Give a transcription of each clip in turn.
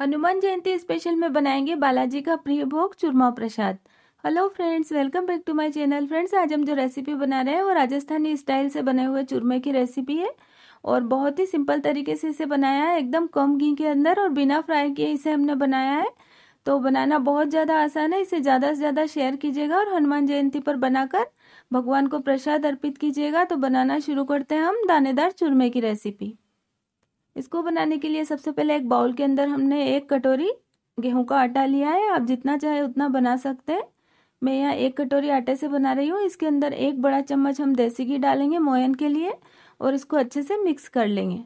हनुमान जयंती special में बनाएंगे बालाजी का प्रिय भोग चूरमा प्रसाद hello friends welcome back to my channel friends आज हम जो रेसिपी बना रहे हैं वो राजस्थानी स्टाइल से बने हुए चूरमे की रेसिपी है और बहुत ही सिंपल तरीके से इसे बनाया है एकदम कम घी के अंदर और बिना फ्राई किए इसे हमने बनाया है तो बनाना बहुत ज़्यादा आसान है इसे ज़्यादा से ज़्यादा शेयर कीजिएगा और हनुमान जयंती पर बनाकर भगवान को प्रसाद अर्पित कीजिएगा तो बनाना शुरू करते हैं हम दानेदार चूरमे की रेसिपी इसको बनाने के लिए सबसे पहले एक बाउल के अंदर हमने एक कटोरी गेहूं का आटा लिया है आप जितना चाहे उतना बना सकते हैं मैं यहाँ एक कटोरी आटे से बना रही हूँ इसके अंदर एक बड़ा चम्मच हम देसी घी डालेंगे मोयन के लिए और इसको अच्छे से मिक्स कर लेंगे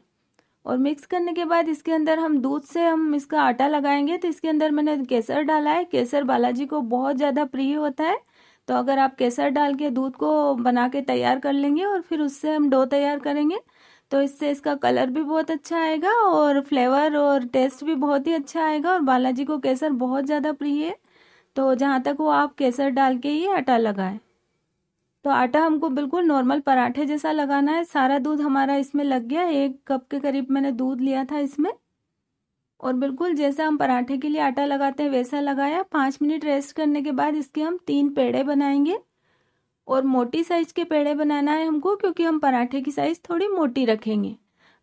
और मिक्स करने के बाद इसके अंदर हम दूध से हम इसका आटा लगाएंगे तो इसके अंदर मैंने केसर डाला है केसर बालाजी को बहुत ज़्यादा प्रिय होता है तो अगर आप केसर डाल के दूध को बना के तैयार कर लेंगे और फिर उससे हम डो तैयार करेंगे तो इससे इसका कलर भी बहुत अच्छा आएगा और फ्लेवर और टेस्ट भी बहुत ही अच्छा आएगा और बालाजी को केसर बहुत ज़्यादा प्रिय है तो जहाँ तक वो आप केसर डाल के ही आटा लगाएं तो आटा हमको बिल्कुल नॉर्मल पराठे जैसा लगाना है सारा दूध हमारा इसमें लग गया एक कप के करीब मैंने दूध लिया था इसमें और बिल्कुल जैसा हम पराठे के लिए आटा लगाते हैं वैसा लगाया पाँच मिनट रेस्ट करने के बाद इसके हम तीन पेड़े बनाएंगे और मोटी साइज के पेड़े बनाना है हमको क्योंकि हम पराठे की साइज थोड़ी मोटी रखेंगे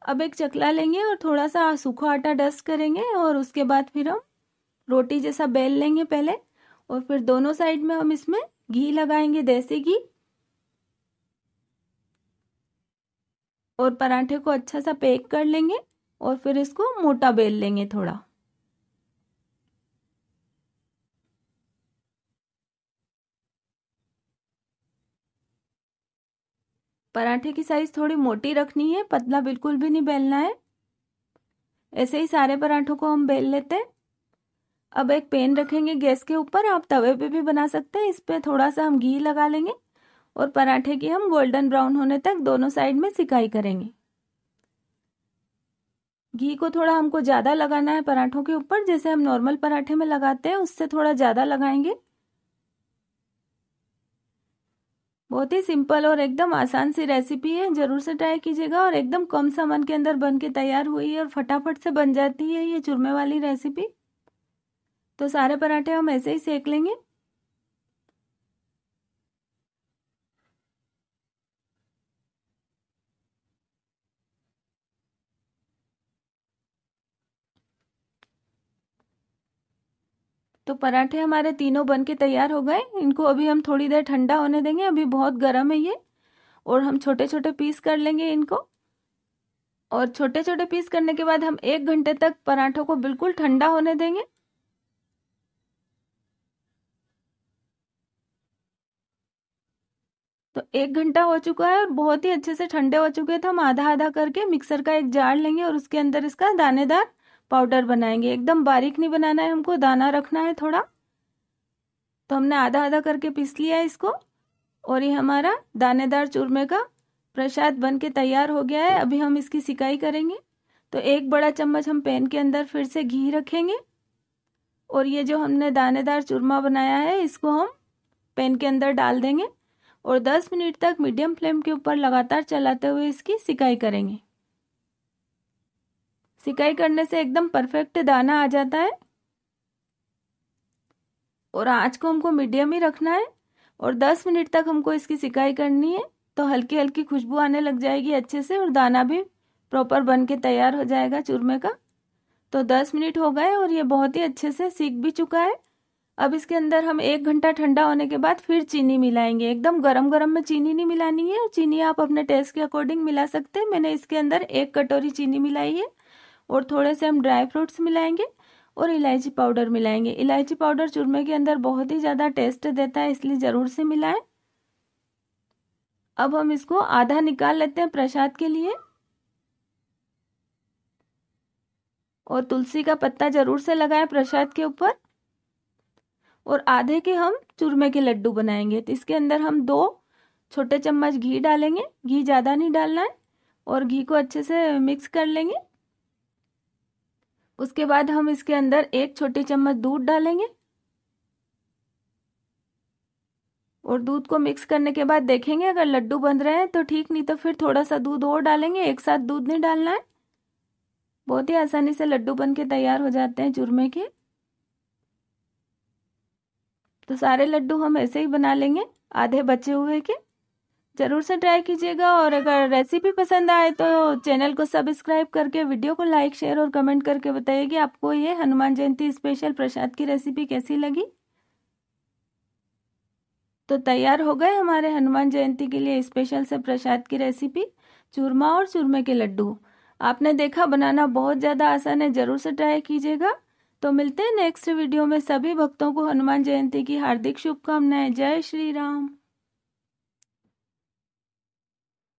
अब एक चकला लेंगे और थोड़ा सा सूखा आटा डस्ट करेंगे और उसके बाद फिर हम रोटी जैसा बेल लेंगे पहले और फिर दोनों साइड में हम इसमें घी लगाएंगे देसी घी और पराठे को अच्छा सा पैक कर लेंगे और फिर इसको मोटा बेल लेंगे थोड़ा पराठे की साइज थोड़ी मोटी रखनी है पतला बिल्कुल भी नहीं बेलना है ऐसे ही सारे पराठों को हम बेल लेते हैं अब एक पेन रखेंगे गैस के ऊपर आप तवे पे भी बना सकते हैं इस पर थोड़ा सा हम घी लगा लेंगे और पराठे की हम गोल्डन ब्राउन होने तक दोनों साइड में सिकाई करेंगे घी को थोड़ा हमको ज़्यादा लगाना है पराठों के ऊपर जैसे हम नॉर्मल पराठे में लगाते हैं उससे थोड़ा ज़्यादा लगाएंगे बहुत ही सिंपल और एकदम आसान सी रेसिपी है ज़रूर से ट्राई कीजिएगा और एकदम कम सामान के अंदर बन के तैयार हुई है और फटाफट से बन जाती है ये चूरमे वाली रेसिपी तो सारे पराठे हम ऐसे ही सेक लेंगे तो पराठे हमारे तीनों बन के तैयार हो गए इनको अभी हम थोड़ी देर ठंडा होने देंगे अभी बहुत गर्म है ये और हम छोटे छोटे पीस कर लेंगे इनको और छोटे छोटे पीस करने के बाद हम एक घंटे तक पराठों को बिल्कुल ठंडा होने देंगे तो एक घंटा हो चुका है और बहुत ही अच्छे से ठंडे हो चुके हैं तो हम आधा आधा करके मिक्सर का एक जार लेंगे और उसके अंदर इसका दानेदार पाउडर बनाएंगे एकदम बारीक नहीं बनाना है हमको दाना रखना है थोड़ा तो हमने आधा आधा करके पीस लिया है इसको और ये हमारा दानेदार चूरमे का प्रसाद बन के तैयार हो गया है अभी हम इसकी सिकाई करेंगे तो एक बड़ा चम्मच हम पैन के अंदर फिर से घी रखेंगे और ये जो हमने दानेदार चूरमा बनाया है इसको हम पैन के अंदर डाल देंगे और 10 मिनट तक मीडियम फ्लेम के ऊपर लगातार चलाते हुए इसकी सिकाई करेंगे सिकाई करने से एकदम परफेक्ट दाना आ जाता है और आँच को हमको मीडियम ही रखना है और 10 मिनट तक हमको इसकी सिकाई करनी है तो हल्की हल्की खुशबू आने लग जाएगी अच्छे से और दाना भी प्रॉपर बन के तैयार हो जाएगा चूरमे का तो 10 मिनट हो गए और ये बहुत ही अच्छे से सीख भी चुका है अब इसके अंदर हम एक घंटा ठंडा होने के बाद फिर चीनी मिलाएंगे एकदम गरम गरम में चीनी नहीं मिलानी है और चीनी आप अपने टेस्ट के अकॉर्डिंग मिला सकते हैं मैंने इसके अंदर एक कटोरी चीनी मिलाई है और थोड़े से हम ड्राई फ्रूट्स मिलाएंगे और इलायची पाउडर मिलाएंगे इलायची पाउडर चूरमे के अंदर बहुत ही ज़्यादा टेस्ट देता है इसलिए ज़रूर से मिलाएं अब हम इसको आधा निकाल लेते हैं प्रसाद के लिए और तुलसी का पत्ता ज़रूर से लगाएं प्रसाद के ऊपर और आधे के हम चूरमे के लड्डू बनाएंगे तो इसके अंदर हम दो छोटे चम्मच घी डालेंगे घी ज़्यादा नहीं डालना है और घी को अच्छे से मिक्स कर लेंगे उसके बाद हम इसके अंदर एक छोटी चम्मच दूध डालेंगे और दूध को मिक्स करने के बाद देखेंगे अगर लड्डू बन रहे हैं तो ठीक नहीं तो फिर थोड़ा सा दूध और डालेंगे एक साथ दूध नहीं डालना है बहुत ही आसानी से लड्डू बन के तैयार हो जाते हैं चूरमे के तो सारे लड्डू हम ऐसे ही बना लेंगे आधे बचे हुए के ज़रूर से ट्राई कीजिएगा और अगर रेसिपी पसंद आए तो चैनल को सब्सक्राइब करके वीडियो को लाइक शेयर और कमेंट करके बताइए कि आपको ये हनुमान जयंती स्पेशल प्रसाद की रेसिपी कैसी लगी तो तैयार हो गए हमारे हनुमान जयंती के लिए स्पेशल से प्रसाद की रेसिपी चूरमा और चूरमे के लड्डू आपने देखा बनाना बहुत ज़्यादा आसान है ज़रूर से ट्राई कीजिएगा तो मिलते हैं नेक्स्ट वीडियो में सभी भक्तों को हनुमान जयंती की हार्दिक शुभकामनाएं जय श्री राम